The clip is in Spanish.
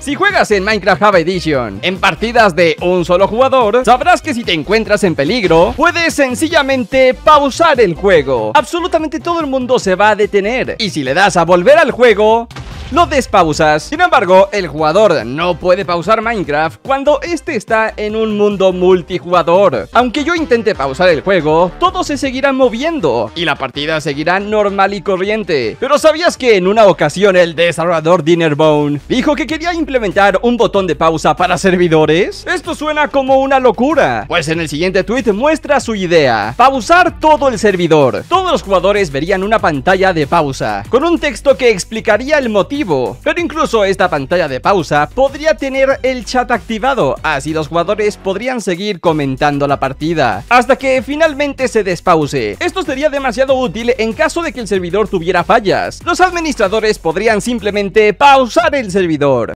Si juegas en Minecraft Java Edition en partidas de un solo jugador, sabrás que si te encuentras en peligro, puedes sencillamente pausar el juego. Absolutamente todo el mundo se va a detener. Y si le das a volver al juego, lo despausas. Sin embargo, el jugador no puede pausar Minecraft cuando este está en un mundo multijugador. Aunque yo intente pausar el juego, todo se seguirá moviendo y la partida seguirá normal y corriente. Pero ¿sabías que en una ocasión el desarrollador Dinnerbone dijo que quería implementar un botón de pausa para servidores? Esto suena como una locura. Pues en el siguiente tweet muestra su idea. Pausar todo el servidor. Todos los jugadores verían una pantalla de pausa, con un texto que explicaría el motivo pero incluso esta pantalla de pausa podría tener el chat activado, así los jugadores podrían seguir comentando la partida, hasta que finalmente se despause. Esto sería demasiado útil en caso de que el servidor tuviera fallas. Los administradores podrían simplemente pausar el servidor.